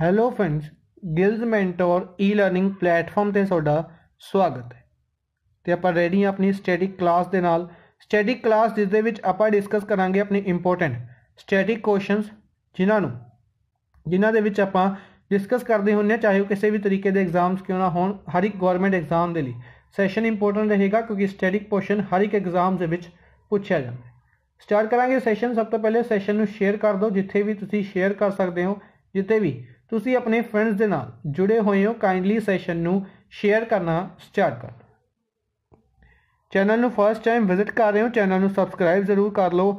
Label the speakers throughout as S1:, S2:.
S1: hello friends Gillz mentor e-learning platform ਤੇ ਤੁਹਾਡਾ ਸਵਾਗਤ ਹੈ ਤੇ ਆਪਾਂ ਰੈਡੀ ਆ ਆਪਣੀ ਸਟੈਟਿਕ ਕਲਾਸ ਦੇ ਨਾਲ ਸਟੈਟਿਕ ਕਲਾਸ ਜਿਸ ਦੇ ਵਿੱਚ ਆਪਾਂ ਡਿਸਕਸ ਕਰਾਂਗੇ ਆਪਣੇ ਇੰਪੋਰਟੈਂਟ ਸਟੈਟਿਕ ਕੁਐਸਚਨਸ ਜਿਨ੍ਹਾਂ ਨੂੰ ਜਿਨ੍ਹਾਂ ਦੇ ਵਿੱਚ ਆਪਾਂ ਡਿਸਕਸ ਕਰਦੇ ਹੁੰਨੇ ਚਾਹੇ ਉਹ ਕਿਸੇ ਵੀ ਤਰੀਕੇ ਦੇ ਐਗਜ਼ਾਮਸ ਕਿਉਂ ਨਾ ਹੋਣ ਹਰ ਇੱਕ ਗਵਰਨਮੈਂਟ ਐਗਜ਼ਾਮ ਦੇ ਲਈ ਸੈਸ਼ਨ ਇੰਪੋਰਟੈਂਟ ਰਹੇਗਾ ਕਿਉਂਕਿ ਸਟੈਟਿਕ ਪੋਰਸ਼ਨ ਹਰ ਇੱਕ ਐਗਜ਼ਾਮ ਦੇ ਵਿੱਚ ਪੁੱਛਿਆ ਜਾਂਦਾ ਹੈ ਸਟਾਰਟ ਕਰਾਂਗੇ ਸੈਸ਼ਨ ਸਭ ਤੋਂ ਪਹਿਲੇ ਸੈਸ਼ਨ ਨੂੰ ਸ਼ੇਅਰ ਕਰ ਦਿਓ ਜਿੱਥੇ ਵੀ ਤੁਸੀਂ ਸ਼ੇਅਰ ਕਰ ਸਕਦੇ ਹੋ ਜਿੱਥੇ ਵੀ ਤੁਸੀਂ ਆਪਣੇ ਫਰੈਂਡਸ ਦੇ ਨਾਲ ਜੁੜੇ ਹੋਏ ਹੋ ਕਾਈਂਡਲੀ ਸੈਸ਼ਨ ਨੂੰ ਸ਼ੇਅਰ ਕਰਨਾ ਸਟਾਰਟ ਕਰੋ ਚੈਨਲ ਨੂੰ ਫਰਸਟ ਟਾਈਮ ਵਿਜ਼ਿਟ ਕਰ ਰਹੇ ਹੋ ਚੈਨਲ ਨੂੰ ਸਬਸਕ੍ਰਾਈਬ ਜ਼ਰੂਰ ਕਰ ਲਓ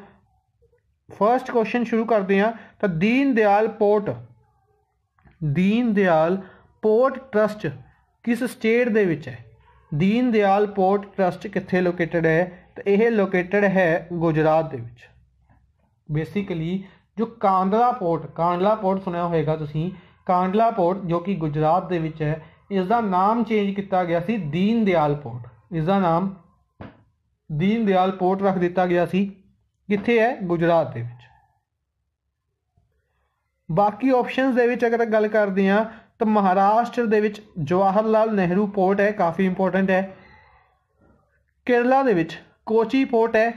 S1: ਫਰਸਟ ਕੁਐਸਚਨ ਸ਼ੁਰੂ ਕਰਦੇ ਹਾਂ ਤਾਂ ਦੀਨ Dayal port Deen Dayal port trust ਕਿਸ ਸਟੇਟ ਦੇ ਵਿੱਚ ਹੈ ਦੀਨ ਦਿਆਲ ਪੋਰਟ ਟਰਸਟ ਕਿੱਥੇ ਲੋਕੇਟਡ ਹੈ ਤਾਂ ਇਹ ਲੋਕੇਟਡ ਹੈ ਗੁਜਰਾਤ ਦੇ ਵਿੱਚ ਬੇਸਿਕਲੀ ਜੋ ਕਾਂਡਲਾ ਪੋਰਟ ਕਾਂਡਲਾ ਪੋਰਟ ਸੁਣਿਆ ਹੋਵੇਗਾ ਤੁਸੀਂ ਕਾਂਡਲਾ ਪੋਰਟ ਜੋ ਕਿ ਗੁਜਰਾਤ ਦੇ ਵਿੱਚ ਹੈ ਇਸ ਦਾ ਨਾਮ ਚੇਂਜ ਕੀਤਾ ਗਿਆ ਸੀ ਦੀਨ ਦਿਆਲ ਪੋਰਟ ਇਸ ਦਾ ਨਾਮ ਦੀਨ ਦਿਆਲ ਪੋਰਟ ਰੱਖ ਦਿੱਤਾ ਗਿਆ ਸੀ ਕਿੱਥੇ ਹੈ ਗੁਜਰਾਤ ਦੇ ਵਿੱਚ ਬਾਕੀ ਆਪਸ਼ਨਸ ਦੇ ਵਿੱਚ ਅਗਰ ਗੱਲ ਕਰਦੇ ਆ ਤਾਂ ਮਹਾਰਾਸ਼ਟਰ ਦੇ ਵਿੱਚ ਜਵਾਹਰ ਲਾਲ ਨਹਿਰੂ ਪੋਰਟ ਹੈ ਕਾਫੀ ਇੰਪੋਰਟੈਂਟ ਹੈ ਕੇਰਲਾ ਦੇ ਵਿੱਚ ਕੋਚੀ ਪੋਰਟ ਹੈ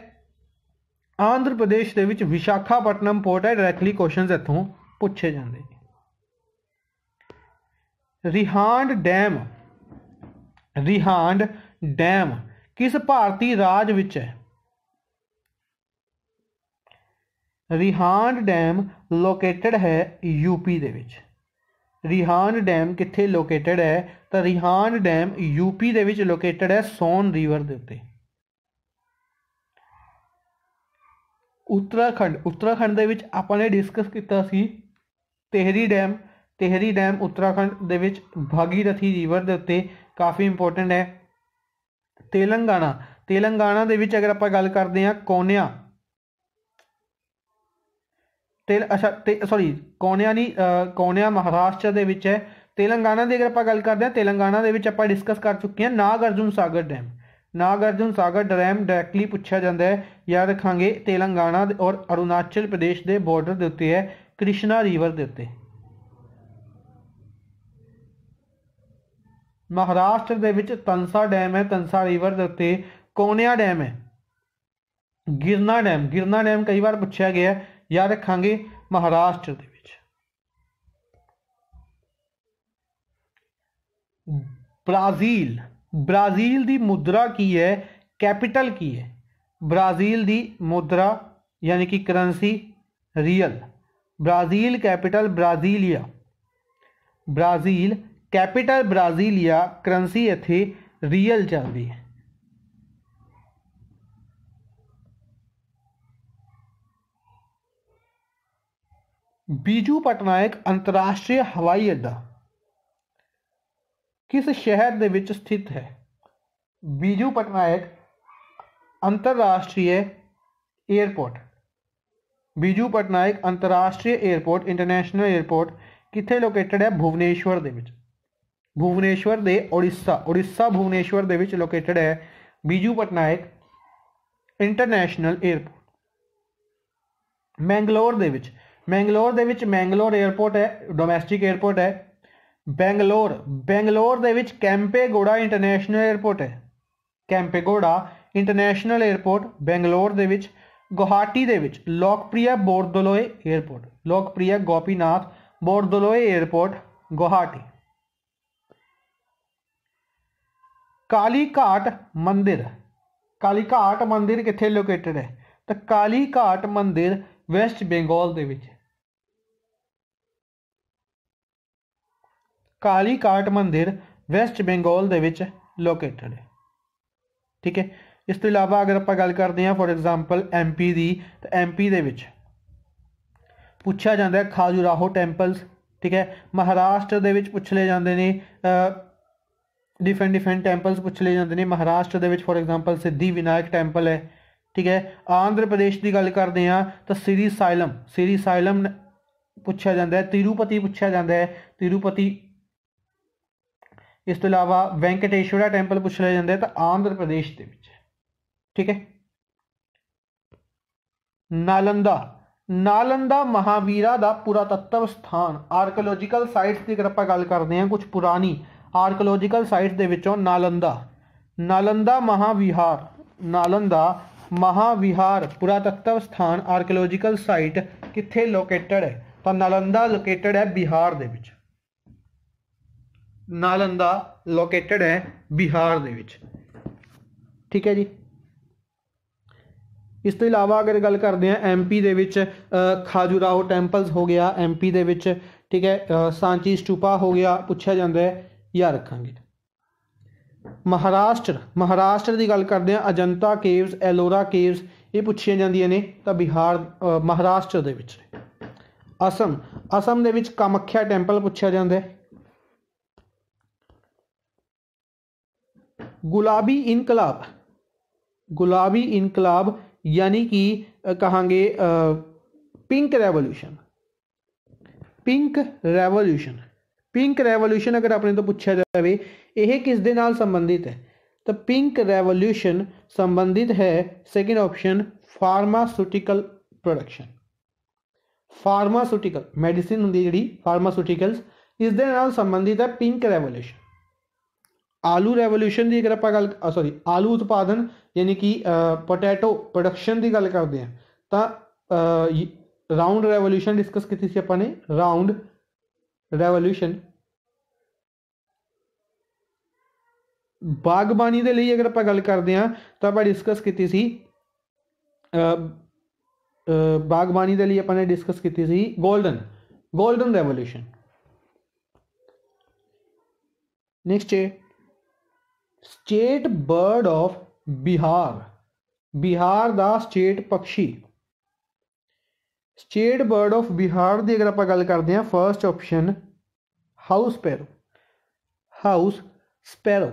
S1: ਆਂਧਰ ਪ੍ਰਦੇਸ਼ ਦੇ ਵਿੱਚ ਵਿਸ਼ਾਖਾਪਟਨਮ ਪੋਰਟ ਹੈ ਡਾਇਰੈਕਟਲੀ ਕੁਐਸਚਨਸ ਇੱਥੋਂ ਪੁੱਛੇ ਜਾਂਦੇ ਨੇ ਰਿਹਾਂਡ ਡੈਮ ਰਿਹਾਂਡ ਡੈਮ ਕਿਸ ਭਾਰਤੀ ਰਾਜ ਵਿੱਚ ਹੈ ਰਿਹਾਂਡ ਡੈਮ ਲੋਕੇਟਡ ਹੈ ਯੂਪੀ ਦੇ ਵਿੱਚ ਰਿਹਾਂਡ ਡੈਮ ਕਿੱਥੇ ਲੋਕੇਟਡ ਹੈ ਤਾਂ ਰਿਹਾਂਡ ਡੈਮ ਯੂਪੀ ਦੇ ਵਿੱਚ ਲੋਕੇਟਡ ਹੈ ਸੋਨ ਰਿਵਰ ਦੇ ਉੱਤੇ ਉੱਤਰਾਖੰਡ ਉੱਤਰਾਖੰਡ ਦੇ ਵਿੱਚ ਆਪਾਂ ਨੇ ਡਿਸਕਸ ਕੀਤਾ ਸੀ ਤੇਹਰੀ ਡੈਮ ਟਹਿਰੀ ਡੈਮ ਉੱਤਰਾਖੰਡ ਦੇ ਵਿੱਚ ਭਾਗੀਰਥੀ ਰਿਵਰ ਦੇ ਉੱਤੇ ਕਾਫੀ ਇੰਪੋਰਟੈਂਟ ਹੈ ਤੇਲੰਗਾਨਾ ਤੇਲੰਗਾਨਾ ਦੇ ਵਿੱਚ ਅਗਰ ਆਪਾਂ ਗੱਲ ਕਰਦੇ ਹਾਂ ਕੋਨਿਆ ਤੇਲ ਅੱਛਾ ਤੇ ਸੌਰੀ ਕੋਨਿਆ ਨਹੀਂ ਕੋਨਿਆ ਮਹਾਰਾਸ਼ਟਰ ਦੇ ਵਿੱਚ ਹੈ ਤੇਲੰਗਾਨਾ ਦੀ ਅਗਰ ਆਪਾਂ ਗੱਲ ਕਰਦੇ ਹਾਂ ਤੇਲੰਗਾਨਾ ਦੇ ਵਿੱਚ ਆਪਾਂ ਡਿਸਕਸ ਕਰ ਚੁੱਕੇ ਹਾਂ Nagarjuna Sagar dam Nagarjuna Sagar dam directly ਪੁੱਛਿਆ ਜਾਂਦਾ ਹੈ ਯਾਦ ਰੱਖਾਂਗੇ ਤੇਲੰਗਾਨਾ ਔਰ ਅਰੁਣਾਚਲ ਪ੍ਰਦੇਸ਼ ਦੇ ਬਾਰਡਰ ਦੇ ਉੱਤੇ ਹੈ ਕ੍ਰਿਸ਼ਨਾ ਰਿਵਰ ਦੇ ਉੱਤੇ ਮਹਾਰਾਸ਼ਟਰ ਦੇ ਵਿੱਚ ਤਨਸਾ ਡੈਮ ਹੈ ਤਨਸਾ ਰਿਵਰ ਦੇ ਉੱਤੇ ਕੋਨਿਆ ਡੈਮ ਹੈ ਗਿਰਨਾ ਡੈਮ ਗਿਰਨਾ ਡੈਮ ਕਈ ਵਾਰ ਪੁੱਛਿਆ ਗਿਆ ਯਾਦ ਰੱਖਾਂਗੇ ਮਹਾਰਾਸ਼ਟਰ ਦੇ ਵਿੱਚ ब्राज़ील ब्राज़ील की मुद्रा की है कैपिटल की है ब्राज़ील की मुद्रा यानी कि currency real Brazil capital Brasilia Brazil capital Brazil या करंसी इतने रीयल चलती है बीजू पटनायक अंतरराष्ट्रीय हवाई अड्डा किस शहर के स्थित है बीजू पटनायक अंतरराष्ट्रीय एयरपोर्ट बीजू पटनायक अंतरराष्ट्रीय एयरपोर्ट इंटरनेशनल एयरपोर्ट कितने लोकेटड है भुवनेश्वर के भुवनेश्वर दे उड़ीसा उड़ीसा भुवनेश्वर दे विच लोकेटेड है बीजू पटनायक इंटरनेशनल एयरपोर्ट मैंगलोर दे विच मैंगलोर दे विच मैंगलोर एयरपोर्ट है डोमेस्टिक एयरपोर्ट है बैंगलोर बेंगलोर दे विच कैंपेगोड़ा इंटरनेशनल एयरपोर्ट है कैंपेगोड़ा इंटरनेशनल एयरपोर्ट बैंगलोर दे विच गुवाहाटी दे विच लोकप्रिय बोरदलोए एयरपोर्ट लोकप्रिय गोपीनाथ बोरदलोए एयरपोर्ट गुवाहाटी ਕਾਲੀ ਘਾਟ ਮੰਦਿਰ ਕਾਲੀ ਘਾਟ ਮੰਦਿਰ ਕਿੱਥੇ ਲੋਕੇਟਡ ਹੈ ਤਾਂ ਕਾਲੀ ਘਾਟ ਮੰਦਿਰ ਵੈਸਟ ਬੰਗਾਲ ਦੇ ਵਿੱਚ ਕਾਲੀ ਘਾਟ ਮੰਦਿਰ ਵੈਸਟ ਬੰਗਾਲ ਦੇ ਵਿੱਚ ਲੋਕੇਟਡ ਹੈ ਠੀਕ ਹੈ ਇਸ ਤੋਂ ਇਲਾਵਾ ਅਗਰ ਆਪਾਂ ਗੱਲ ਕਰਦੇ ਹਾਂ ਫੋਰ ਐਗਜ਼ਾਮਪਲ ਐਮਪੀ ਦੀ ਤਾਂ ਐਮਪੀ ਦੇ ਵਿੱਚ ਪੁੱਛਿਆ ਜਾਂਦਾ ਹੈ ਖਾਜੂਰਾਹੋ ਟੈਂਪਲਸ ਠੀਕ ਹੈ ਮਹਾਰਾਸ਼ਟਰ ਦੇ ਵਿੱਚ ਪੁੱਛ ਲਏ ਜਾਂਦੇ ਨੇ ਡਿਫਰੈਂਟ ਡਿਫਰੈਂਟ ਟੈਂਪਲਸ ਪੁੱਛ ਲਏ ਜਾਂਦੇ ਨੇ ਮਹਾਰਾਸ਼ਟਰ ਦੇ ਵਿੱਚ ਫੋਰ ਐਗਜ਼ਾਮਪਲ ਸਿੱਧੀ ਵਿਨਾਇਕ ਟੈਂਪਲ ਹੈ ਠੀਕ ਹੈ ਆਂਧਰ ਪ੍ਰਦੇਸ਼ ਦੀ ਗੱਲ ਕਰਦੇ ਆ ਤਾਂ ਸ੍ਰੀ ਸਾਇਲਮ ਸ੍ਰੀ ਸਾਇਲਮ ਪੁੱਛਿਆ ਜਾਂਦਾ ਹੈ ਤਿਰੂਪਤੀ ਪੁੱਛਿਆ ਜਾਂਦਾ ਹੈ ਤਿਰੂਪਤੀ ਇਸ ਤੋਂ ਇਲਾਵਾ ਵੈਂਕਟੇਸ਼ਵਰਾ ਟੈਂਪਲ ਪੁੱਛ ਲਿਆ ਜਾਂਦਾ ਹੈ ਤਾਂ ਆਂਧਰ ਪ੍ਰਦੇਸ਼ ਦੇ ਵਿੱਚ ਠੀਕ ਹੈ ਨਾਲੰਦਾ ਨਾਲੰਦਾ ਮਹਾਵੀਰਾ ਦਾ ਪੁਰਾਤੱਤਵ ਸਥਾਨ ਆਰਕੀਓਲੋਜੀਕਲ ਸਾਈਟਸ ਦੀ ਅਗਰ ਆਪਾਂ ਗੱਲ ਕਰਦੇ ਹਾਂ ਕੁਝ ਪੁਰਾਣੀ ਆਰਕੀਓਲੋਜੀਕਲ ਸਾਈਟਸ ਦੇ ਵਿੱਚੋਂ ਨਾਲੰਦਾ ਨਾਲੰਦਾ ਮਹਾਵਿਹਾਰ ਨਾਲੰਦਾ ਮਹਾਵਿਹਾਰ ਪੁਰਾਤੱਤਵ ਸਥਾਨ ਆਰਕੀਓਲੋਜੀਕਲ ਸਾਈਟ ਕਿੱਥੇ ਲੋਕੇਟਡ ਹੈ ਤਾਂ ਨਾਲੰਦਾ ਲੋਕੇਟਡ ਹੈ ਬਿਹਾਰ ਦੇ ਵਿੱਚ ਨਾਲੰਦਾ ਲੋਕੇਟਡ ਹੈ ਬਿਹਾਰ ਦੇ ਵਿੱਚ ਠੀਕ ਹੈ ਜੀ ਇਸ ਤੋਂ ਇਲਾਵਾ ਅਗਰ ਗੱਲ ਕਰਦੇ ਆ ਐਮਪੀ ਦੇ ਵਿੱਚ ਖਾਜੂਰਾਹੋ ਟੈਂਪਲਸ ਹੋ ਗਿਆ ਐਮਪੀ ਦੇ ਵਿੱਚ ਠੀਕ ਹੈ ਸਾਂਚੀ ਸਟੂਪਾ ਹੋ ਗਿਆ ਪੁੱਛਿਆ ਜਾਂਦਾ ਹੈ ਯਾਦ ਰੱਖਾਂਗੇ ਮਹਾਰਾਸ਼ਟਰ ਮਹਾਰਾਸ਼ਟਰ ਦੀ ਗੱਲ ਕਰਦੇ ਆ ਅਜੰਤਾ ਕੇਵਸ ਐਲੋਰਾ ਕੇਵਸ ਇਹ ਪੁੱਛੀਆਂ ਜਾਂਦੀਆਂ ਨੇ ਤਾਂ ਬਿਹਾਰ ਮਹਾਰਾਸ਼ਟਰ ਦੇ ਵਿੱਚ ਅਸਮ ਅਸਮ ਦੇ ਵਿੱਚ ਕਮਖਿਆ ਟੈਂਪਲ ਪੁੱਛਿਆ ਜਾਂਦਾ ਹੈ ਗੁਲਾਬੀ ਇਨਕਲਾਬ ਗੁਲਾਬੀ ਇਨਕਲਾਬ ਯਾਨੀ ਕਿ ਕਹਾਂਗੇ pink revolution pink revolution pink revolution ਅਗਰ ਆਪਣੇ ਤੋਂ ਪੁੱਛਿਆ ਜਾਵੇ ਇਹ ਕਿਸ ਦੇ ਨਾਲ ਸੰਬੰਧਿਤ ਹੈ ਤਾਂ ਪਿੰਕ ਰੈਵੋਲੂਸ਼ਨ ਸੰਬੰਧਿਤ ਹੈ second option pharmaceutical production pharmaceutical medicine ਹੁੰਦੀ ਜਿਹੜੀ ਫਾਰਮਾਸਿਊਟੀਕਲਸ ਇਸ ਦੇ ਨਾਲ ਸੰਬੰਧਿਤ ਹੈ ਪਿੰਕ ਰੈਵੋਲੂਸ਼ਨ ਆਲੂ ਰੈਵੋਲੂਸ਼ਨ ਦੀ ਅਗਰ ਆਪਾਂ ਗੱਲ ਸੌਰੀ ਆਲੂ ਉਤਪਾਦਨ ਯਾਨੀ ਕਿ ਪੋਟੈਟੋ ਪ੍ਰੋਡਕਸ਼ਨ ਦੀ ਗੱਲ ਕਰਦੇ ਹਾਂ ਤਾਂ ਰਾਉਂਡ ਰੈਵੋਲੂਸ਼ਨ ਡਿਸਕਸ ਕੀਤੀ ਸੀ ਆਪਾਂ ਨੇ ਰਾਉਂਡ रेवोल्यूशन बागबानी के लिए अगर आप गल करते हैं तो आप डिस्कस की बागबानी के लिए अपने डिस्कस की golden golden revolution next state bird of Bihar Bihar का स्टेट पक्षी ਸਟੇਟ ਬਰਡ ਆਫ ਬਿਹਾਰ ਦੀ ਅਗਰ ਆਪਾਂ ਗੱਲ ਕਰਦੇ ਹਾਂ first option house sparrow house sparrow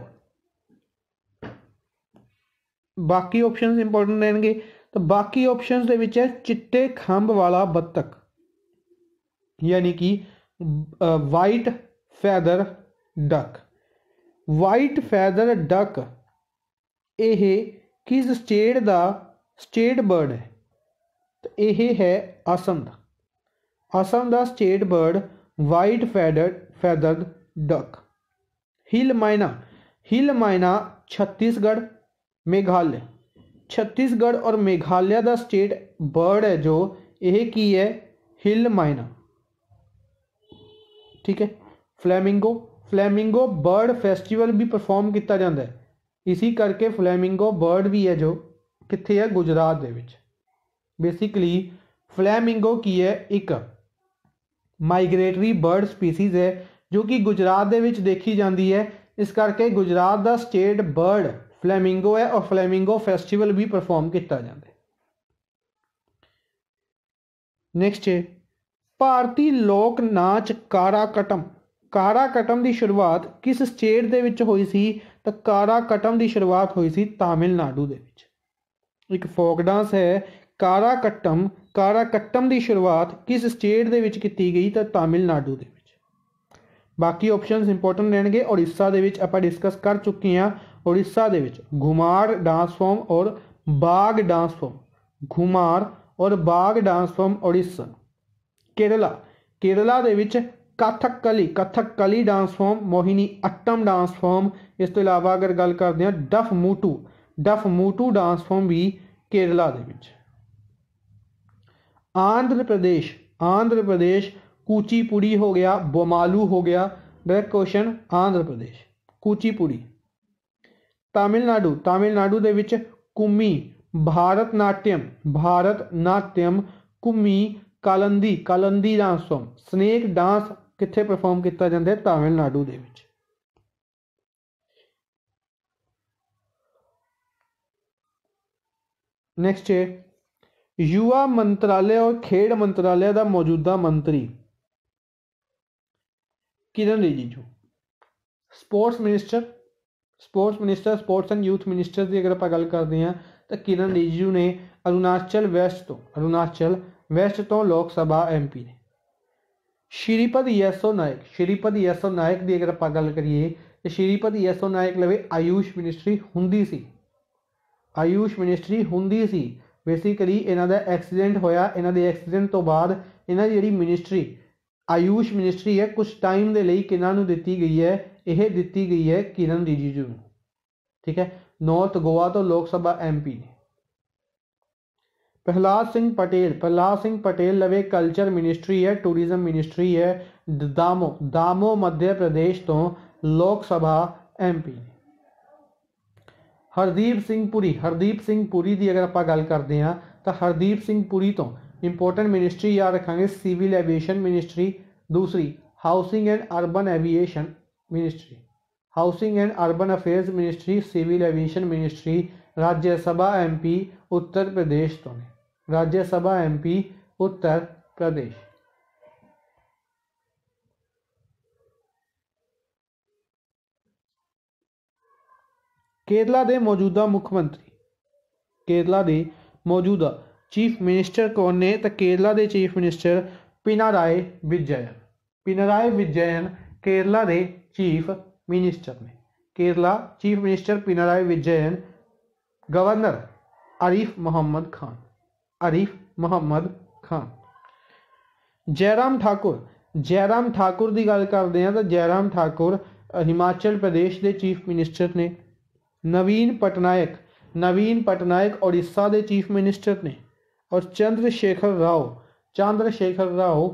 S1: ਬਾਕੀ ਆਪਸ਼ਨਸ ਇੰਪੋਰਟੈਂਟ ਰਹਿਣਗੇ ਤਾਂ ਬਾਕੀ ਆਪਸ਼ਨਸ ਦੇ ਵਿੱਚ ਹੈ ਚਿੱਟੇ ਖੰਭ ਵਾਲਾ ਬੱਤਕ ਯਾਨੀ ਕਿ white feather duck white feather duck ਇਹ ਕਿਸ ਸਟੇਟ ਦਾ ਸਟੇਟ ਬਰਡ ਹੈ ਇਹ ਹੈ ਅਸਮ ਦਾ ਅਸਮ ਦਾ state bird white feathered feathered duck hill myna hill myna Chhattisgarh Meghalaya Chhattisgarh ਔਰ ਮੇਘਾਲਿਆ ਦਾ ਸਟੇਟ ਬਰਡ ਹੈ ਜੋ ਇਹ ਕੀ ਹੈ ਹਿਲ ਮਾਇਨਾ ਠੀਕ ਹੈ ਫਲੇਮਿੰਗੋ ਫਲੇਮਿੰਗੋ ਬਰਡ ਫੈਸਟੀਵਲ ਵੀ ਪਰਫਾਰਮ ਕੀਤਾ ਜਾਂਦਾ ਹੈ ਇਸੇ ਕਰਕੇ ਫਲੇਮਿੰਗੋ ਬਰਡ ਵੀ ਹੈ ਜੋ ਕਿੱਥੇ ਹੈ ਗੁਜਰਾਤ ਦੇ ਵਿੱਚ ਬੇਸਿਕਲੀ ਫਲੇਮਿੰਗੋ ਕੀ ਹੈ ਇੱਕ ਮਾਈਗ੍ਰੇਟਰੀ ਬਰਡ ਸਪੀਸੀਜ਼ ਹੈ ਜੋ ਕਿ ਗੁਜਰਾਤ ਦੇ ਵਿੱਚ ਦੇਖੀ ਜਾਂਦੀ ਹੈ ਇਸ ਕਰਕੇ ਗੁਜਰਾਤ ਦਾ ਸਟੇਟ ਬਰਡ ਫਲੇਮਿੰਗੋ ਹੈ ਔਰ ਫਲੇਮਿੰਗੋ ਫੈਸਟੀਵਲ ਵੀ ਪਰਫਾਰਮ ਕੀਤਾ ਜਾਂਦਾ ਹੈ ਨੈਕਸਟ ਹੈ ਭਾਰਤੀ ਲੋਕ ਨਾਚ ਕਾਰਾਕਟਮ ਕਾਰਾਕਟਮ ਦੀ ਸ਼ੁਰੂਆਤ ਕਿਸ ਸਟੇਟ ਦੇ ਵਿੱਚ ਹੋਈ ਸੀ ਤਾਂ ਕਾਰਾਕਟਮ ਦੀ ਸ਼ੁਰੂਆਤ ਹੋਈ ਸੀ ਤਾਮਿਲਨਾਡੂ ਦੇ ਵਿੱਚ ਇੱਕ ਫੋਕ ਡਾਂਸ ਹੈ ਕਾਰਾਕਟਮ ਕਾਰਾਕਟਮ ਦੀ ਸ਼ੁਰੂਆਤ ਕਿਸ ਸਟੇਟ ਦੇ ਵਿੱਚ ਕੀਤੀ ਗਈ ਤਾਂ ਤਾਮਿਲਨਾਡੂ ਦੇ ਵਿੱਚ ਬਾਕੀ ਆਪਸ਼ਨਸ ਇੰਪੋਰਟੈਂਟ ਰਹਿਣਗੇ ਓਡੀਸ਼ਾ ਦੇ ਵਿੱਚ ਆਪਾਂ ਡਿਸਕਸ ਕਰ ਚੁੱਕੇ ਹਾਂ ਓਡੀਸ਼ਾ ਦੇ ਵਿੱਚ ਘੁਮਾਰ ਡਾਂਸ ਫਾਰਮ ਔਰ ਬਾਗ ਡਾਂਸ ਫਾਰਮ ਘੁਮਾਰ ਔਰ ਬਾਗ ਡਾਂਸ ਫਾਰਮ ਓਡੀਸ਼ਾ ਕੇਰਲਾ ਕੇਰਲਾ ਦੇ ਵਿੱਚ Kathakali Kathakali dance form Mohiniyattam dance form ਇਸ ਤੋਂ ਇਲਾਵਾ ਅਗਰ ਗੱਲ ਕਰਦੇ ਹਾਂ Duffmuttu Duffmuttu dance form ਵੀ ਕੇਰਲਾ ਦੇ ਵਿੱਚ आंध्र प्रदेश आंध्र प्रदेश कूचीपुड़ी हो गया बोमालू हो गया डायरेक्ट क्वेश्चन आंध्र प्रदेश कूचीपुड़ी तमिलनाडु तमिलनाडु के कुमी भारत नाट्यम भारत नाट्यम कुमी कालंदी कालंदी डांस फॉर्म स्नेक डांस कितने परफॉर्म किया जाता है तमिलनाडु के नेक्स्ट है युवा ਮੰਤਰਾਲੇ ਔਰ ਖੇਡ ਮੰਤਰਾਲੇ ਦਾ ਮੌਜੂਦਾ ਮੰਤਰੀ Kiren Rijiju sports minister sports minister sports and youth minister ਦੀ ਅਗਰ ਆਪਾਂ ਗੱਲ ਕਰਦੇ ਹਾਂ ਤਾਂ ਕਿਰਨ ਰਿਜੀਜੂ ਨੇ ਅਰੁਣਾਚਲ ਵੈਸਟ ਤੋਂ ਅਰੁਣਾਚਲ ਵੈਸਟ ਤੋਂ ਲੋਕ ਸਭਾ ਐਮਪੀ ਨੇ ਸ਼੍ਰੀਪਦ ਯਸੋ ਨਾਇਕ ਸ਼੍ਰੀਪਦ ਯਸੋ ਨਾਇਕ ਦੀ ਅਗਰ ਆਪਾਂ ਗੱਲ ਕਰੀਏ ਤੇ ਸ਼੍ਰੀਪਦ ਯਸੋ ਨਾਇਕ ਲਵੇ ਆਯੂਸ਼ ਮਿਨਿਸਟਰੀ ਹੁੰਦੀ ਸੀ ਆਯੂਸ਼ ਮਿਨਿਸਟਰੀ ਹੁੰਦੀ ਸੀ ਬੇਸਿਕਲੀ ਇਹਨਾਂ ਦਾ ਐਕਸੀਡੈਂਟ ਹੋਇਆ ਇਹਨਾਂ ਦੇ ਐਕਸੀਡੈਂਟ ਤੋਂ ਬਾਅਦ ਇਹਨਾਂ ਦੀ ਜਿਹੜੀ ਮਿਨਿਸਟਰੀ ਆਯੂਸ਼ ਮਿਨਿਸਟਰੀ ਹੈ ਕੁਝ ਟਾਈਮ ਦੇ ਲਈ ਕਿਨਾਂ ਨੂੰ ਦਿੱਤੀ ਗਈ ਹੈ ਇਹ ਦਿੱਤੀ ਗਈ ਹੈ ਕਿਰਨ ਰਿਜੀਜੂ ਨੂੰ ਠੀਕ ਹੈ ਨਾਰਥ ਗੋਆ ਤੋਂ ਲੋਕ ਸਭਾ ਐਮਪੀ ਨੇ ਪ੍ਰਹਲਾਦ ਸਿੰਘ ਪਟੇਲ ਪ੍ਰਹਲਾਦ ਸਿੰਘ ਪਟੇਲ ਲਵੇ ਕਲਚਰ ਮਿਨਿਸਟਰੀ ਹੈ ਟੂਰਿਜ਼ਮ ਮਿਨਿਸਟਰੀ ਹੈ ਦਾਮੋ ਦਾਮੋ ਮੱਧ ਪ੍ਰਦੇਸ਼ ਤੋਂ ਲੋਕ ਸਭਾ ਐਮਪੀ ਹਰਦੀਪ ਸਿੰਘ ਪੁਰੀ ਹਰਦੀਪ ਸਿੰਘ ਪੁਰੀ ਦੀ ਅਗਰ ਆਪਾਂ ਗੱਲ ਕਰਦੇ ਹਾਂ ਤਾਂ ਹਰਦੀਪ ਸਿੰਘ ਪੁਰੀ ਤੋਂ ਇੰਪੋਰਟੈਂਟ ਮਿਨਿਸਟਰੀ ਯਾਦ ਰੱਖਾਂਗੇ ਸਿਵਲ ਐਵੀਏਸ਼ਨ ਮਿਨਿਸਟਰੀ ਦੂਸਰੀ housing and urban aviation ministry housing and urban affairs ministry civil aviation ministry Rajya Sabha MP Uttar Pradesh तो ने राज्यसभा एमपी उत्तर प्रदेश ਕੇਰਲਾ ਦੇ ਮੌਜੂਦਾ ਮੁੱਖ ਮੰਤਰੀ ਕੇਰਲਾ ਦੇ ਮੌਜੂਦਾ ਚੀਫ ਮਿਨਿਸਟਰ ਕੌਣ ਨੇ ਤਾਂ ਕੇਰਲਾ ਦੇ ਚੀਫ ਮਿਨਿਸਟਰ ਪਿਨਾਰਾਏ ਵਿਜੈਨ ਪਿਨਾਰਾਏ ਵਿਜੈਨ ਕੇਰਲਾ ਦੇ ਚੀਫ ਮਿਨਿਸਟਰ ਨੇ Kerala chief minister Pinarayi Vijayan governor Arif Mohammad Khan Arif Mohammad Khan Jairam Thakur Jairam Thakur की गल करते हैं तो जयराम ठाकुर हिमाचल प्रदेश के चीफ मिनिस्टर ने नवीन पटनायक नवीन पटनायक ओडिशा के चीफ मिनिस्टर ने और चंद्रशेखर राव चंद्रशेखर राव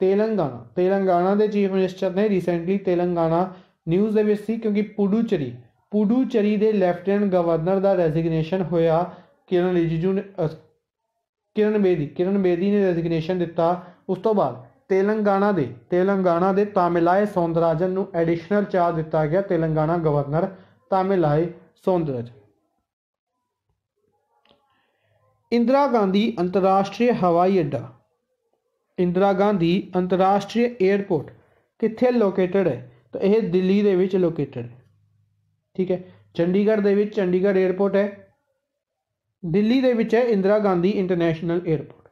S1: तेलंगाना तेलंगाना के चीफ मिनिस्टर ने रिसेंटली तेलंगाना ਨਿਊਜ਼ ਦੇ ਵਿੱਚ ਸੀ ਕਿਉਂਕਿ ਪੁਡੂਚਰੀ ਪੁਡੂਚਰੀ ਦੇ ਲੈਫਟੀਨੈਂਟ ਗਵਰਨਰ ਦਾ ਰੈਜ਼ਿਗਨੇਸ਼ਨ ਹੋਇਆ ਕਿਰਨ ਰਿਜੀਜੂ ਨੇ ਕਿਰਨ ਬੇਦੀ ਕਿਰਨ ਬੇਦੀ ਨੇ ਰੈਜ਼ਿਗਨੇਸ਼ਨ ਦਿੱਤਾ ਉਸ ਤੋਂ ਬਾਅਦ ਤੇਲੰਗਾਨਾ ਦੇ ਤੇਲੰਗਾਨਾ ਦੇ ਤਾਮਿਲਾਏ ਸੌਂਦਰਾਜਨ ਨੂੰ ਐਡੀਸ਼ਨਲ ਚਾਰਜ ਦਿੱਤਾ ਗਿਆ ਤੇਲੰਗਾਨਾ ਗਵਰਨਰ ਤਾਮਿਲਾਏ सौंदर ਇੰਦਰਾ ਗਾਂਧੀ ਅੰਤਰਰਾਸ਼ਟਰੀ ਹਵਾਈ ਅੱਡਾ ਇੰਦਰਾ ਗਾਂਧੀ ਅੰਤਰਰਾਸ਼ਟਰੀ 에어ਪੋਰਟ ਕਿੱਥੇ ਲੋਕੇਟਡ ਹੈ ਤਾਂ ਇਹ ਦਿੱਲੀ ਦੇ ਵਿੱਚ ਲੋਕੇਟਡ ਹੈ ਠੀਕ ਹੈ ਚੰਡੀਗੜ੍ਹ ਦੇ ਵਿੱਚ ਚੰਡੀਗੜ੍ਹ 에어ਪੋਰਟ ਹੈ ਦਿੱਲੀ ਦੇ ਵਿੱਚ ਹੈ ਇੰਦਰਾ ਗਾਂਧੀ ਇੰਟਰਨੈਸ਼ਨਲ 에어ਪੋਰਟ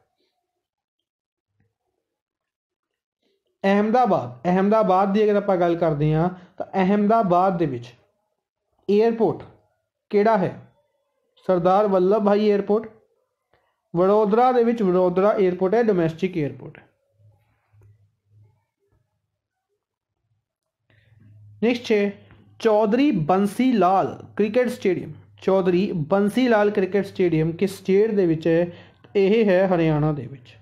S1: ਅਹਮਦਾਬਾਦ ਅਹਮਦਾਬਾਦ ਦੀ ਅਗਰ ਆਪਾਂ ਗੱਲ ਕਰਦੇ ਹਾਂ ਤਾਂ ਅਹਮਦਾਬਾਦ ਦੇ ਵਿੱਚ 에어ਪੋਰਟ ਕਿਹੜਾ ਹੈ ਸਰਦਾਰ ਵੱਲਭ ਭਾਈ 에ਅਰਪੋਰਟ ਵਡੋਦਰਾ ਦੇ ਵਿੱਚ ਵਡੋਦਰਾ 에ਅਰਪੋਰਟ ਹੈ ਡੋਮੈਸਟਿਕ 에ਅਰਪੋਰਟ ਹੈ नेक्स्ट है Chaudhary Bansi Lal cricket stadium Chaudhary Bansi Lal cricket stadium ਕਿਸ ਸਟੇਟ ਦੇ ਵਿੱਚ ਹੈ ਇਹ ਹੈ ਹਰਿਆਣਾ ਦੇ ਵਿੱਚ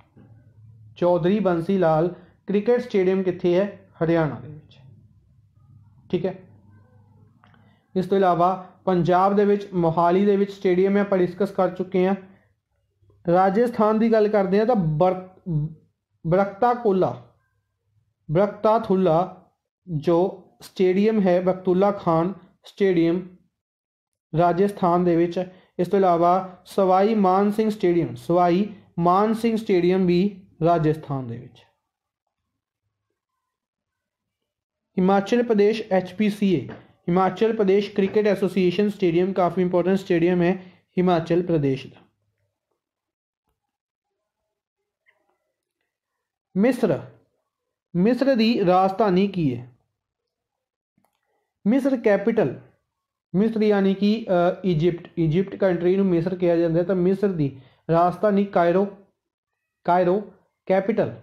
S1: ਚੌਧਰੀ ਬੰਸੀ ਲਾਲ ਕ੍ਰਿਕਟ ਸਟੇਡੀਅਮ ਕਿੱਥੇ ਹੈ ਹਰਿਆਣਾ ਦੇ ਵਿੱਚ ਠੀਕ ਹੈ ਇਸ ਤੋਂ ਇਲਾਵਾ पंजाब दे मोहाली दे स्टेडियम है आप डिस्कस कर चुके हैं राजस्थान की गल करते हैं तो बर बरखता कोला बरखता थुला जो स्टेडियम है बखतुल्ला खान स्टेडियम राजस्थान के इस अलावा सवाई मान सिंह स्टेडियम सवाई मान सिंह स्टेडियम भी राजस्थान के Himachal Pradesh H P C A Himachal Pradesh cricket association stadium काफ़ी इंपॉर्टेंट स्टेडियम है हिमाचल प्रदेश का मिस्र मिस्र की राजधानी की है मिस्र कैपिटल मिस्र यानी कि इजिप्ट इजिप्ट कंट्री मिस्र किया जाता है तो मिस्र की राजधानी कायरो कायरो कैपिटल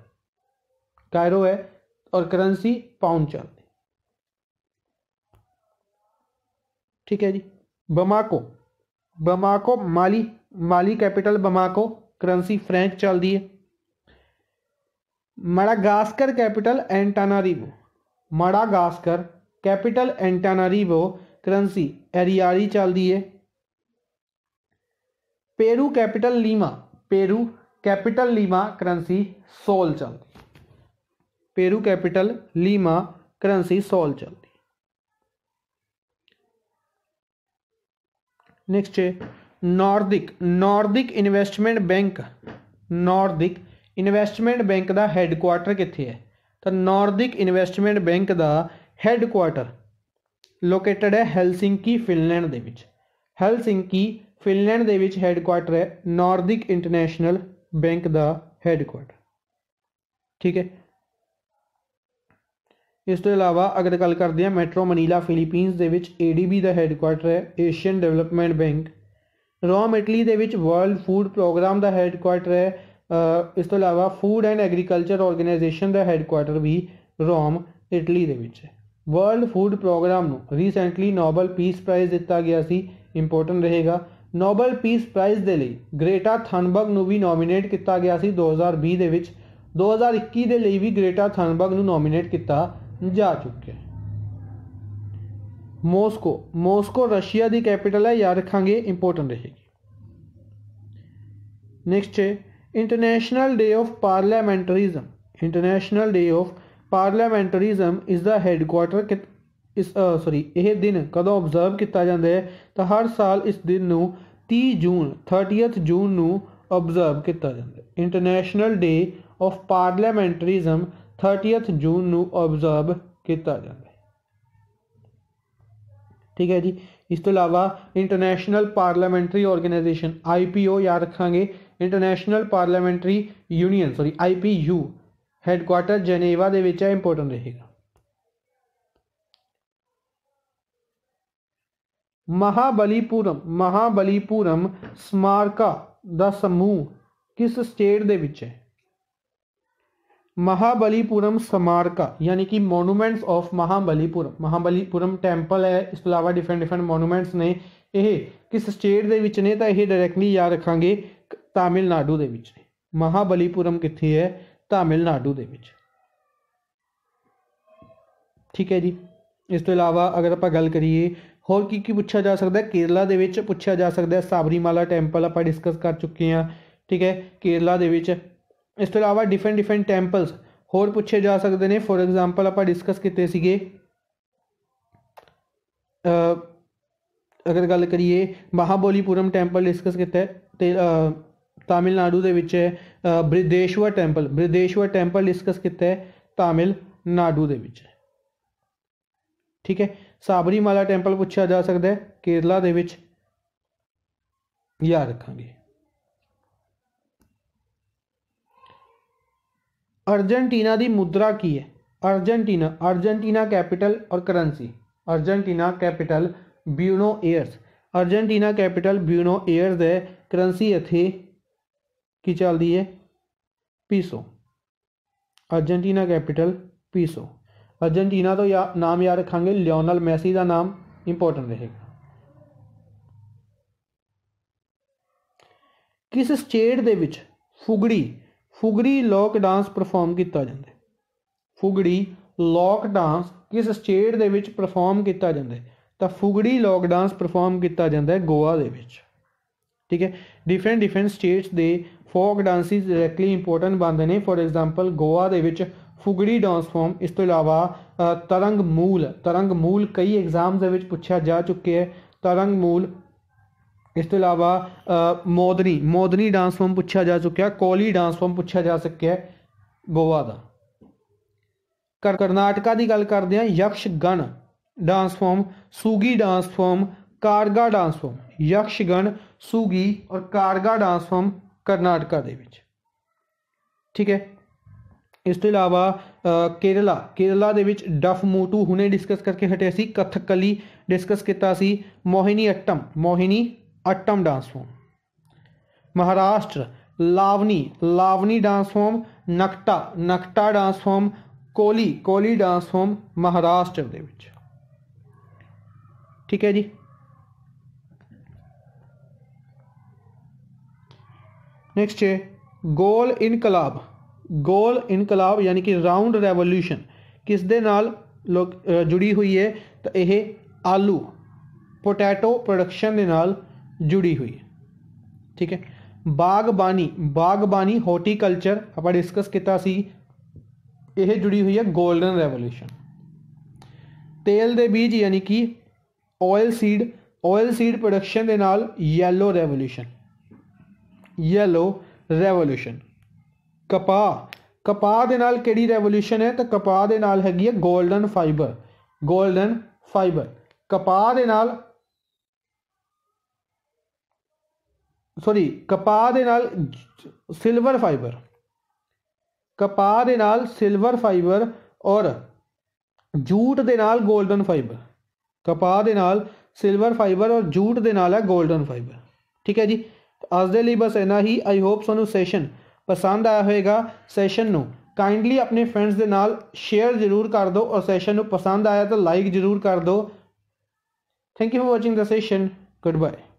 S1: कायरो है और करंसी पाउंड चल ठीक है जी Bamako Bamako Mali Mali capital Bamako currency French चल दी है Madagascar capital Antananarivo Madagascar capital Antananarivo currency ariary चल दी है Peru capital Lima Peru capital Lima currency sol चल Peru capital Lima currency sol चल next Nordic Nordic investment bank Nordic investment bank ਦਾ headquarter ਕਿੱਥੇ ਹੈ ਤਾਂ ਨੌਰਦਿਕ ਇਨਵੈਸਟਮੈਂਟ ਬੈਂਕ ਦਾ ਹੈੱਡਕੁਆਟਰ ਲੋਕੇਟਡ ਹੈ ਹੈਲਸਿੰਕੀ ਫਿਨਲੈਂਡ ਦੇ ਵਿੱਚ ਹੈਲਸਿੰਕੀ ਫਿਨਲੈਂਡ ਦੇ ਵਿੱਚ ਹੈੱਡਕੁਆਟਰ ਹੈ ਨੌਰਦਿਕ ਇੰਟਰਨੈਸ਼ਨਲ ਬੈਂਕ ਦਾ ਹੈੱਡਕੁਆਟਰ ਠੀਕ ਹੈ ਇਸ ਤੋਂ ਇਲਾਵਾ ਅਗਰ ਗੱਲ ਕਰਦੇ ਹਾਂ ਮੈਟਰੋ ਮਨੀਲਾ ਫਿਲੀਪੀਨਸ ਦੇ ਵਿੱਚ ADB ਦਾ ਹੈੱਡਕੁਆਰਟਰ ਹੈ Asian development bank Rome Italy ਦੇ ਵਿੱਚ ਵਰਲਡ ਫੂਡ ਪ੍ਰੋਗਰਾਮ ਦਾ ਹੈੱਡਕੁਆਰਟਰ ਹੈ ਇਸ ਤੋਂ ਇਲਾਵਾ ਫੂਡ ਐਂਡ ਐਗਰੀਕਲਚਰ ਆਰਗੇਨਾਈਜੇਸ਼ਨ ਦਾ ਹੈੱਡਕੁਆਰਟਰ ਵੀ ਰੋਮ ਇਟਲੀ ਦੇ ਵਿੱਚ ਹੈ ਵਰਲਡ ਫੂਡ ਪ੍ਰੋਗਰਾਮ ਨੂੰ ਰੀਸੈਂਟਲੀ ਨੋਬਲ ਪੀਸ ਪ੍ਰਾਈਜ਼ ਦਿੱਤਾ ਗਿਆ ਸੀ ਇੰਪੋਰਟੈਂਟ ਰਹੇਗਾ ਨੋਬਲ ਪੀਸ ਪ੍ਰਾਈਜ਼ ਦੇ ਲਈ ਗ੍ਰੇਟਾ ਥਨਬਰਗ ਨੂੰ ਵੀ ਨੋਮੀਨੇਟ ਕੀਤਾ ਗਿਆ ਸੀ 2020 ਦੇ ਵਿੱਚ 2021 ਦੇ ਲਈ ਵੀ ਗ੍ਰੇਟਾ ਥਨਬਰਗ ਨੂੰ ਨੋਮੀਨੇਟ ਕੀਤਾ जा चुके हैं मोस्को मॉस्को रशिया की कैपिटल है याद रखा इंपोर्टेंट रहेगी नेक्स्ट है international day of parliamentarism international day of parliamentarism is the कि इस सॉरी यह दिन कदों ऑबजर्व किया जाता है तो हर साल इस दिन तीह जून थर्टीथ जून ऑबजर्व किया जाता है international day of parliamentarism 30th ਜੂਨ ਨੂੰ ਆਬਜ਼ਰਵ ਕੀਤਾ ਜਾਂਦਾ ਹੈ ਠੀਕ ਹੈ ਜੀ ਇਸ ਤੋਂ ਇਲਾਵਾ ਇੰਟਰਨੈਸ਼ਨਲ ਪਾਰਲੀਮੈਂਟਰੀ ਆਰਗੇਨਾਈਜੇਸ਼ਨ ਆਈਪੀਓ ਯਾਦ ਰੱਖਾਂਗੇ international parliamentary union sorry IPU headquarter Geneva ਦੇ ਵਿੱਚ ਹੈ ਇੰਪੋਰਟੈਂਟ ਰਹੇਗਾ ਮਹਾਬਲੀਪੁਰਮ ਮਹਾਬਲੀਪੁਰਮ ਸਮਾਰਕਾ ਦਾ ਸਮੂਹ ਕਿਸ ਸਟੇਟ ਦੇ ਵਿੱਚ ਹੈ ਮਹਾਬਲੀਪੁਰਮ स्मारक ਯਾਨੀ ਕਿ monuments of Mahabalipuram Mahabalipuram temple ਹੈ ਇਸ ਤੋਂ ਇਲਾਵਾ ਡਿਫਰੈਂਟ ਡਿਫਰੈਂਟ ਮੋਨੂਮੈਂਟਸ ਨੇ ਇਹ ਕਿਸ ਸਟੇਟ ਦੇ ਵਿੱਚ ਨੇ ਤਾਂ ਇਹ ਡਾਇਰੈਕਟਲੀ ਯਾਦ ਰੱਖਾਂਗੇ ਤਾਮਿਲਨਾਡੂ ਦੇ ਵਿੱਚ ਨੇ ਮਹਾਬਲੀਪੁਰਮ ਕਿੱਥੇ ਹੈ ਤਾਮਿਲਨਾਡੂ ਦੇ ਵਿੱਚ ਠੀਕ ਹੈ ਜੀ ਇਸ ਤੋਂ ਇਲਾਵਾ ਅਗਰ ਆਪਾਂ ਗੱਲ ਕਰੀਏ ਹੋਰ ਕੀ ਕੀ ਪੁੱਛਿਆ ਜਾ ਸਕਦਾ ਹੈ ਕੇਰਲਾ ਦੇ ਵਿੱਚ ਪੁੱਛਿਆ ਜਾ ਸਕਦਾ ਹੈ ਸਾਬਰੀਮਾਲਾ ਟੈਂਪਲ ਆਪਾਂ ਡਿਸਕਸ ਕਰ ਚੁੱਕੇ ਹਾਂ ਠੀਕ ਹੈ ਕੇਰਲਾ ਦੇ ਵਿੱਚ ਇਸ ਤੋਂ ਇਲਾਵਾ ਡਿਫਰੈਂਟ ਡਿਫਰੈਂਟ ਟੈਂਪਲਸ ਹੋਰ ਪੁੱਛੇ ਜਾ ਸਕਦੇ ਨੇ ਫੋਰ ਐਗਜ਼ਾਮਪਲ ਆਪਾਂ ਡਿਸਕਸ ਕੀਤੇ ਸੀਗੇ ਅਗਰ ਗੱਲ ਕਰੀਏ ਮਹਾਬੋਲੀਪੁਰਮ ਟੈਂਪਲ ਡਿਸਕਸ ਕੀਤਾ ਤੇ ਤਾਮਿਲਨਾਡੂ ਦੇ ਵਿੱਚ ਹੈ Brihadeeswarar temple Brihadeeswarar temple discuss ਕੀਤਾ ਹੈ ਤਾਮਿਲਨਾਡੂ ਦੇ ਵਿੱਚ ਠੀਕ ਹੈ ਸਾਬਰੀਮਾਲਾ ਟੈਂਪਲ ਪੁੱਛਿਆ ਜਾ ਸਕਦਾ ਹੈ ਕੇਰਲਾ ਦੇ ਵਿੱਚ ਯਾਦ ਰੱਖਾਂਗੇ अर्जेंटीना की मुद्रा की है अर्जेंटीना अर्जेंटीना कैपिटल और currency Argentina capital Buenos Aires Argentina capital Buenos Aires है करंसी इतने की चलती है peso Argentina capital peso Argentina तो या नाम याद रखा लियोनल मैसी का नाम इंपोर्टेंट रहेगा किस स्टेट के फुगड़ी ਫੁਗੜੀ ਲੋਕ ਡਾਂਸ ਪਰਫਾਰਮ ਕੀਤਾ ਜਾਂਦਾ ਹੈ ਫੁਗੜੀ ਲੋਕ ਡਾਂਸ ਕਿਸ ਸਟੇਟ ਦੇ ਵਿੱਚ ਪਰਫਾਰਮ ਕੀਤਾ ਜਾਂਦਾ ਹੈ ਤਾਂ ਫੁਗੜੀ ਲੋਕ ਡਾਂਸ ਪਰਫਾਰਮ ਕੀਤਾ ਜਾਂਦਾ ਹੈ ਗੋਆ ਦੇ ਵਿੱਚ ਠੀਕ ਹੈ ਡਿਫਰੈਂਟ ਡਿਫਰੈਂਟ ਸਟੇਟਸ ਦੇ ਫੋਕ ਡਾਂਸਿਸ ਡਾਇਰੈਕਟਲੀ ਇੰਪੋਰਟੈਂਟ ਬਣਦੇ ਨੇ ਫੋਰ ਐਗਜ਼ਾਮਪਲ ਗੋਆ ਦੇ ਵਿੱਚ ਫੁਗੜੀ ਡਾਂਸ ਫਾਰਮ ਇਸ ਤੋਂ ਇਲਾਵਾ ਤਰੰਗ ਮੂਲ ਤਰੰਗ ਮੂਲ ਕਈ ਐਗਜ਼ਾਮਸ ਦੇ ਵਿੱਚ ਪੁੱਛਿਆ ਜਾ ਚੁੱਕਿਆ ਹੈ ਤਰੰਗ ਮੂਲ ਇਸ ਤੋਂ ਇਲਾਵਾ ਮੋਦਨੀ ਮੋਦਨੀ ਡਾਂਸ ਫਾਰਮ ਪੁੱਛਿਆ ਜਾ ਚੁੱਕਿਆ ਕੋਲੀ ਡਾਂਸ ਫਾਰਮ ਪੁੱਛਿਆ ਜਾ ਸਕਿਆ ਗੋਵਾ ਦਾ ਕਰ ਕਰਨਾਟਕਾ ਦੀ ਗੱਲ ਕਰਦੇ ਆ ਗਣ dance form Suggi dance form Karaga dance form ਗਣ ਸੂਗੀ ਔਰ ਕਾਰਗਾ ਡਾਂਸ ਫਾਰਮ ਕਰਨਾਟਕਾ ਦੇ ਵਿੱਚ ਠੀਕ ਹੈ ਇਸ ਤੋਂ ਇਲਾਵਾ ਕੇਰਲਾ ਕੇਰਲਾ ਦੇ ਵਿੱਚ ਡਫ ਮੂਟੂ ਹੁਣੇ ਡਿਸਕਸ ਕਰਕੇ ਹਟਿਆ ਸੀ ਕਥਕਲੀ ਡਿਸਕਸ ਕੀਤਾ ਸੀ Mohiniyattam Mohiniyattam dance form Maharashtra Lavani Lavani dance form Nakta Nakta dance form Koli Koli dance form Maharashtra ਦੇ ਵਿੱਚ ਠੀਕ ਹੈ ਜੀ ਨੈਕਸਟ ਹੈ ਗੋਲ ਇਨਕਲਾਬ ਗੋਲ ਇਨਕਲਾਬ ਯਾਨੀ ਕਿ ਰਾਉਂਡ ਰੈਵੋਲੂਸ਼ਨ ਕਿਸ ਦੇ ਨਾਲ ਜੁੜੀ ਹੋਈ ਹੈ ਤਾਂ ਇਹ ਆਲੂ ਪੋਟੈਟੋ ਪ੍ਰੋਡਕਸ਼ਨ ਦੇ ਨਾਲ ਜੁੜੀ ਹੋਈ ਹੈ ਠੀਕ ਹੈ ਬਾਗਬਾਨੀ ਬਾਗਬਾਨੀ ਹਾਰਟੀਕਲਚਰ ਆਪਾਂ ਡਿਸਕਸ ਕੀਤਾ ਸੀ ਇਹ ਜੁੜੀ ਹੋਈ ਹੈ 골ਡਨ ਰੈਵੋਲੂਸ਼ਨ ਤੇਲ ਦੇ ਬੀਜ ਯਾਨੀ ਕਿ oil seed oil seed production ਦੇ ਨਾਲ ਯੈਲੋ ਰੈਵੋਲੂਸ਼ਨ ਯੈਲੋ ਰੈਵੋਲੂਸ਼ਨ ਕਪਾਹ ਕਪਾਹ ਦੇ ਨਾਲ ਕਿਹੜੀ ਰੈਵੋਲੂਸ਼ਨ ਹੈ ਤਾਂ ਕਪਾਹ ਦੇ ਨਾਲ ਹੈਗੀ ਹੈ 골ਡਨ ਫਾਈਬਰ 골ਡਨ ਫਾਈਬਰ ਕਪਾਹ ਦੇ ਨਾਲ ਸੌਰੀ ਕਪਾਹ ਦੇ ਨਾਲ ਸਿਲਵਰ ਫਾਈਬਰ ਕਪਾਹ ਦੇ ਨਾਲ ਸਿਲਵਰ ਫਾਈਬਰ ਔਰ ਜੂਟ ਦੇ ਨਾਲ 골ਡਨ ਫਾਈਬਰ ਕਪਾਹ ਦੇ ਨਾਲ ਸਿਲਵਰ ਫਾਈਬਰ ਔਰ ਜੂਟ ਦੇ ਨਾਲ ਹੈ 골ਡਨ ਫਾਈਬਰ ਠੀਕ ਹੈ ਜੀ ਅੱਜ ਦੇ ਲਈ ਬਸ ਇਨਾ ਹੀ ਆਈ ਹੋਪ ਤੁਹਾਨੂੰ ਸੈਸ਼ਨ ਪਸੰਦ ਆਇਆ ਹੋਵੇਗਾ ਸੈਸ਼ਨ ਨੂੰ ਕਾਈਂਡਲੀ ਆਪਣੇ ਫਰੈਂਡਸ ਦੇ ਨਾਲ ਸ਼ੇਅਰ ਜ਼ਰੂਰ ਕਰ ਦਿਓ ਔਰ ਸੈਸ਼ਨ ਨੂੰ ਪਸੰਦ ਆਇਆ ਤਾਂ ਲਾਈਕ ਜ਼ਰੂਰ ਕਰ ਦਿਓ thank you for watching the session good bye